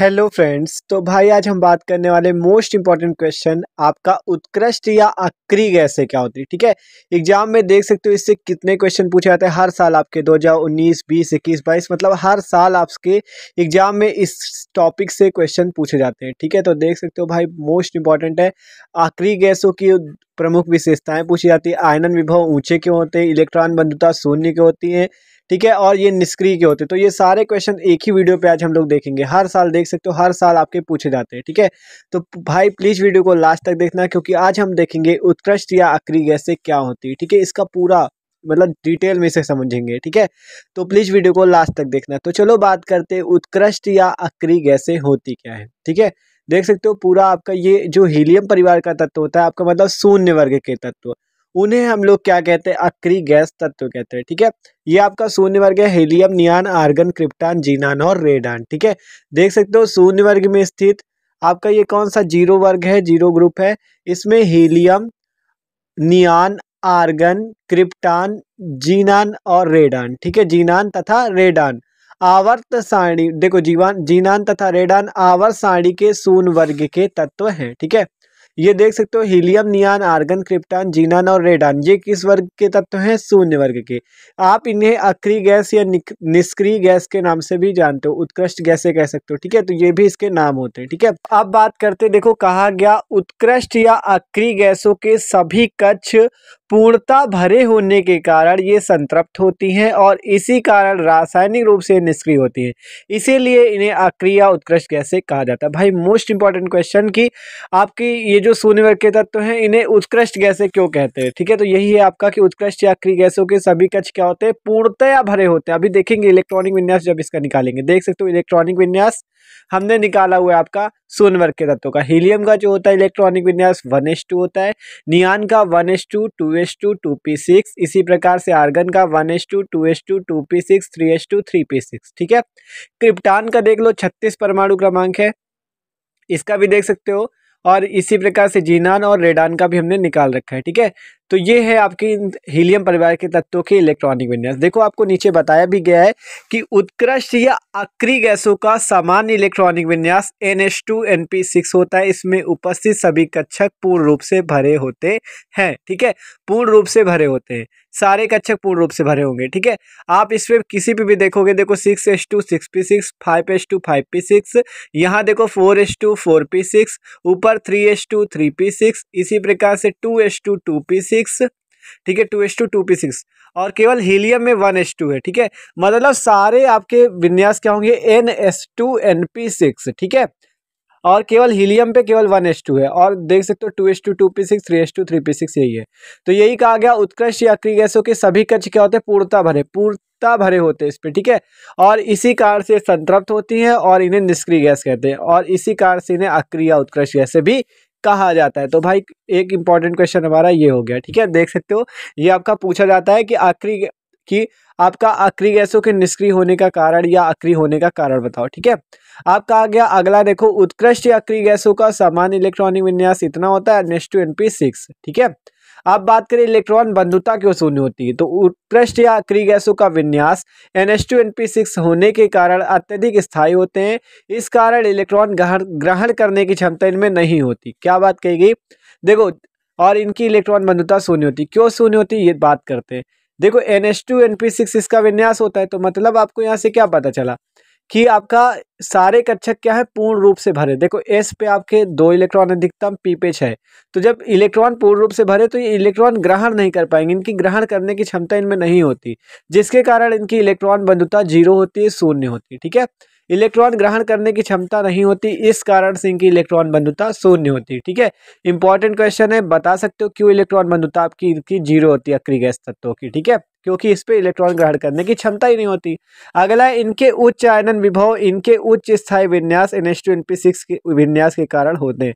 hello friends तो भाई आज हम बात करने वाले मोस्ट इंपॉर्टेंट क्वेश्चन आपका उत्कृष्ट या अक्री कैसे क्या होती है ठीक है एग्जाम में देख सकते हो इससे कितने क्वेश्चन पूछे जाते हैं हर साल आपके 2019 20 21 22 मतलब हर साल आपके एग्जाम में इस टॉपिक से क्वेश्चन पूछे जाते हैं ठीक है तो देख सकते हो भाई मोस्ट इंपॉर्टेंट है आखिरी गैसों की प्रमुख विशेषताएं पूछी जाती है आयनन विभव ऊंचे क्यों होते हैं इलेक्ट्रॉन बंधुता शून्य क्यों होती है ठीक है और ये निष्क्रिय के होते हैं तो ये सारे क्वेश्चन एक ही वीडियो पे आज हम लोग देखेंगे हर साल देख सकते हो हर साल आपके पूछे जाते हैं ठीक है तो भाई प्लीज़ वीडियो को लास्ट तक देखना क्योंकि आज हम देखेंगे उत्कृष्ट या अक्री गैसे क्या होती है ठीक है इसका पूरा मतलब डिटेल में से समझेंगे ठीक है तो प्लीज़ वीडियो को लास्ट तक देखना तो चलो बात करते हैं उत्कृष्ट या अक्री गैसे होती क्या है ठीक है देख सकते हो पूरा आपका ये जो हीलियम परिवार का तत्व होता है आपका मतलब शून्य वर्ग के तत्व उन्हें हम लोग क्या कहते हैं अक्री गैस तत्व कहते हैं ठीक है ये आपका शून्य वर्ग है helium neon argon krypton xenon और रेडान ठीक है देख सकते हो शून्य वर्ग में स्थित आपका ये कौन सा जीरो वर्ग है जीरो ग्रुप है इसमें helium neon argon krypton xenon और रेडान ठीक है जीनान तथा रेडान आवर्त सारणी देखो जीवान जीनान तथा रेडान आवर्त सारणी के शून्य वर्ग के तत्व हैं ठीक है ये देख सकते हो helium neon argon krypton xenon और रेडान ये किस वर्ग के तत्व हैं शून्य वर्ग के आप इन्हें अक्री गैस या निष्क्रिय गैस के नाम से भी जानते हो उत्कृष्ट गैसे कह सकते हो ठीक है तो ये भी इसके नाम होते हैं ठीक है अब बात करते देखो कहा गया उत्कृष्ट या अक्री गैसों के सभी कक्ष पूर्णता भरे होने के कारण ये संतृप्त होती हैं और इसी कारण रासायनिक रूप से निष्क्रिय होती हैं इसीलिए इन्हें अक्रिया उत्कृष्ट गैसे कहा जाता है भाई मोस्ट इंपॉर्टेंट क्वेश्चन की आपकी ये जो शून्य वर्ग के तत्व हैं इन्हें उत्कृष्ट गैसे क्यों कहते हैं ठीक है तो यही है आपका कि उत्कृष्ट या अक्रिय गैसों के सभी कक्ष क्या होते हैं पूर्णतया भरे होते हैं अभी देखेंगे इलेक्ट्रॉनिक विन्यास जब इसका निकालेंगे देख सकते हो इलेक्ट्रॉनिक विन्यास हमने निकाला हुआ है आपका सोन वर्ग के तत्वों का हीलियम का जो होता है इलेक्ट्रॉनिक विन्यास वन होता है नियान का one s two two s two two p six इसी प्रकार से आर्गन का one s two two s two two p six three s two three p six ठीक है क्रिप्टान का देख लो छत्तीस परमाणु क्रमांक है इसका भी देख सकते हो और इसी प्रकार से जीनान और रेडान का भी हमने निकाल रखा है ठीक है तो ये है आपके हीलियम परिवार के तत्वों के इलेक्ट्रॉनिक विन्यास देखो आपको नीचे बताया भी गया है कि उत्कृष्ट या अक्री गैसों का सामान्य इलेक्ट्रॉनिक विन्यास N H two N P six होता है इसमें उपस्थित सभी कक्षक पूर्ण रूप से भरे होते हैं ठीक है पूर्ण रूप से भरे होते हैं सारे कक्षक पूर्ण रूप से भरे होंगे ठीक है आप इसमें किसी पर भी देखोगे देखो six s two six p six five s two five p six यहाँ देखो four s two four p six ऊपर three s two three p six इसी प्रकार से two s two two p six six ठीक है two h two two p six और केवल हीलियम में वन एच टू है ठीक है मतलब सारे आपके विन्यास क्या होंगे n s two N P six ठीक है और केवल हीलियम पे केवल वन एच टू है और देख सकते हो two h two two p six three h two three p six यही है तो यही कहा गया उत्कृष्ट या क्री गैसों के सभी कक्ष क्या होते हैं पूर्णता भरे पूर्णता भरे होते हैं इस पर ठीक है और इसी कारण से संतृप्त होती हैं और इन्हें निष्क्रिय गैस कहते हैं और इसी कारण से इन्हें अक्रिय उत्कृष्ट गैसे भी कहा जाता है तो भाई एक इंपॉर्टेंट क्वेश्चन हमारा ये हो गया ठीक है देख सकते हो ये आपका पूछा जाता है कि आखिरी कि आपका आक्री गैसों के निष्क्रिय होने का कारण या आक्री होने का कारण बताओ ठीक है आपका आ गया अगला देखो उत्कृष्ट आक्री गैसों का सामान्य इलेक्ट्रॉनिक विन्यास इतना होता है नेक्स्ट टू एन ठीक है अब बात करें इलेक्ट्रॉन बंधुता क्यों शून्य होती है तो उत्कृष्ट या आखिरी गैसों का विन्यास n s two N P six होने के कारण अत्यधिक स्थायी होते हैं इस कारण इलेक्ट्रॉन ग्रहण ग्रहण करने की क्षमता इनमें नहीं होती क्या बात कहेगी देखो और इनकी इलेक्ट्रॉन बंधुता शून्य होती क्यों शून्य होती ये बात करते हैं देखो n s two N P six इसका विन्यास होता है तो मतलब आपको यहाँ से क्या पता चला कि आपका सारे कक्षक क्या है पूर्ण रूप से भरे देखो एस पे आपके दो इलेक्ट्रॉन अधिकतम पी पे छः तो जब इलेक्ट्रॉन पूर्ण रूप से भरे तो ये इलेक्ट्रॉन ग्रहण नहीं कर पाएंगे इनकी ग्रहण करने की क्षमता इनमें नहीं होती जिसके कारण इनकी इलेक्ट्रॉन बंधुता जीरो होती है शून्य होती है ठीक है इलेक्ट्रॉन ग्रहण करने की क्षमता नहीं होती इस कारण से इनकी इलेक्ट्रॉन बंधुता शून्य होती है ठीक है इंपॉर्टेंट क्वेश्चन है बता सकते हो क्यों इलेक्ट्रॉन बंधुता आपकी इनकी जीरो होती है अक्री गैस तत्वों की ठीक है क्योंकि इस पर इलेक्ट्रॉन ग्रहण करने की क्षमता ही नहीं होती अगला इनके उच्च आयनन विभव इनके उच्च स्थायी विन्यास N H two N P six के विन्यास के कारण होते हैं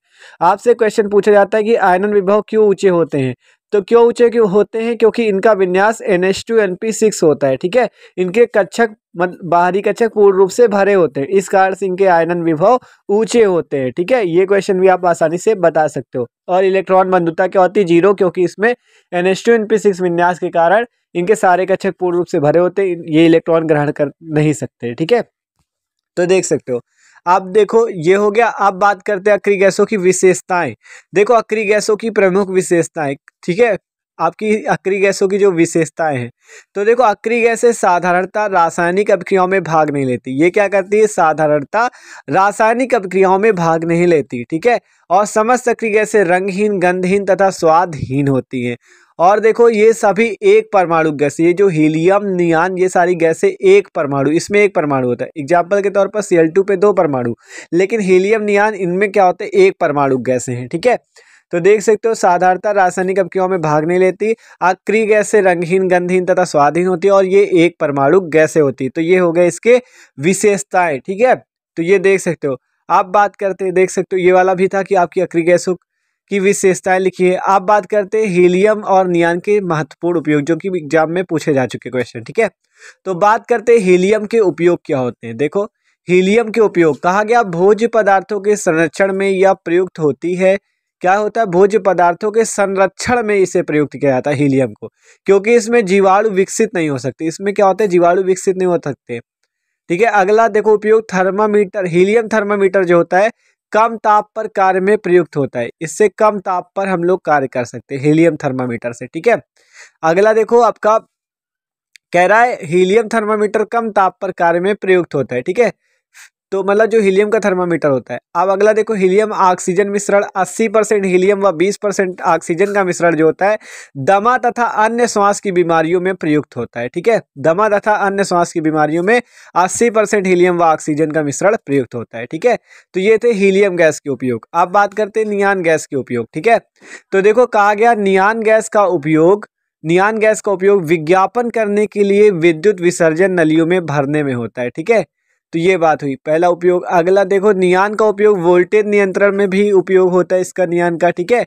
आपसे क्वेश्चन पूछा जाता है कि आयनन विभव क्यों ऊंचे होते हैं तो क्यों ऊंचे क्यों होते हैं क्योंकि इनका विन्यास N H two N P six होता है ठीक है इनके कच्छक बाहरी कच्छक पूर्ण रूप से भरे होते हैं इस कारण से इनके आयनन विभव ऊंचे होते हैं ठीक है ये क्वेश्चन भी आप आसानी से बता सकते हो और इलेक्ट्रॉन बंधुता क्या होती है जीरो क्योंकि इसमें N H two N P six विन्यास के कारण इनके सारे कच्छक पूर्ण रूप से भरे होते हैं ये इलेक्ट्रॉन ग्रहण कर नहीं सकते ठीक है तो देख सकते हो अब देखो ये हो गया अब बात करते हैं अक्री गैसों की विशेषताएं देखो अक्री गैसों की प्रमुख विशेषताएं ठीक है आपकी अक्री गैसों की जो विशेषताएं हैं तो देखो अक्री गैसें साधारणता रासायनिक अभिक्रियाओं में भाग नहीं लेती ये क्या करती है साधारणता रासायनिक अभिक्रियाओं में भाग नहीं लेती ठीक है और समस्त अक्री गैसें रंगहीन गंधहीन तथा स्वादहीन होती हैं और देखो ये सभी एक परमाणु गैस ये जो हीलियम नियान ये सारी गैसें एक परमाणु इसमें एक परमाणु होता है एग्जाम्पल के तौर पर सी पे दो परमाणु लेकिन हीलियम नियान इनमें क्या होते हैं एक परमाणु गैसें हैं ठीक है तो देख सकते हो साधारणता रासायनिक अवक्रियाओं में भाग नहीं लेती आक्री गैसें रंगहीन गंधहीन तथा स्वादहीन होती है और ये एक परमाणु गैसे होती है तो ये हो गए इसके विशेषताएं ठीक है तो ये देख सकते हो आप बात करते देख सकते हो ये वाला भी था कि आपकी अक्री गैसों की विशेषताएं लिखी है आप बात करते हैं हीलियम और नियान के महत्वपूर्ण उपयोग जो कि एग्जाम में पूछे जा चुके क्वेश्चन ठीक है तो बात करते हैं हीलियम के उपयोग क्या होते हैं देखो हीलियम के उपयोग कहा गया भोज्य पदार्थों के संरक्षण में यह प्रयुक्त होती है क्या होता है भोज्य पदार्थों के संरक्षण में इसे प्रयुक्त किया जाता है हीलियम को क्योंकि इसमें जीवाणु विकसित नहीं हो सकते इसमें क्या होता है जीवाणु विकसित नहीं हो सकते ठीक है अगला देखो उपयोग थर्मामीटर हीलियम थर्मामीटर जो होता है कम ताप पर कार्य में प्रयुक्त होता है इससे कम ताप पर हम लोग कार्य कर सकते हैं हीलियम थर्मामीटर से ठीक है अगला देखो आपका कह रहा है हीलियम थर्मामीटर कम ताप पर कार्य में प्रयुक्त होता है ठीक है तो मतलब जो हीलियम का थर्मामीटर होता है अब अगला देखो हीलियम ऑक्सीजन मिश्रण 80 परसेंट हीलियम व 20 परसेंट ऑक्सीजन का मिश्रण जो होता है दमा तथा अन्य श्वास की बीमारियों में प्रयुक्त होता है ठीक है दमा तथा अन्य श्वास की बीमारियों में 80 परसेंट हीलियम व ऑक्सीजन का मिश्रण प्रयुक्त होता है ठीक है तो ये थे हीलियम गैस के उपयोग अब बात करते हैं नियान गैस के उपयोग ठीक है तो देखो कहा गया नियान गैस का उपयोग नियान गैस का उपयोग विज्ञापन करने के लिए विद्युत विसर्जन नलियों में भरने में होता है ठीक है तो ये बात हुई पहला उपयोग अगला देखो नियान का उपयोग वोल्टेज नियंत्रण में भी उपयोग होता है इसका नियान का ठीक है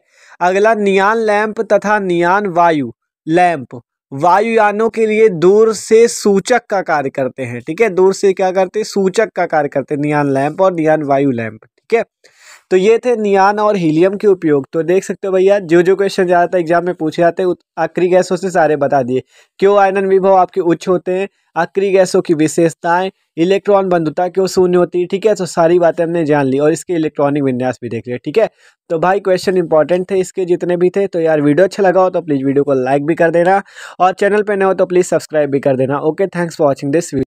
अगला नियान लैंप तथा नियान वायु लैंप वायुयानों के लिए दूर से सूचक का कार्य करते हैं ठीक है दूर से क्या करते हैं सूचक का कार्य करते हैं नियान लैंप और नियान वायु लैंप ठीक है तो ये थे नियान और हीलियम के उपयोग तो देख सकते हो भैया जो जो क्वेश्चन ज़्यादातर एग्जाम में पूछे जाते हैं आखिरी गैसों से सारे बता दिए क्यों आयनन विभव आपके उच्च होते हैं आकरी गैसों की विशेषताएं इलेक्ट्रॉन बंधुता क्यों शून्य होती है ठीक है तो सारी बातें हमने जान ली और इसके इलेक्ट्रॉनिक विन्यास भी देख लिया ठीक है तो भाई क्वेश्चन इंपॉर्टेंट थे इसके जितने भी थे तो यार वीडियो अच्छा लगा हो तो प्लीज़ वीडियो को लाइक भी कर देना और चैनल पर न हो तो प्लीज़ सब्सक्राइब भी कर देना okay thanks for watching this video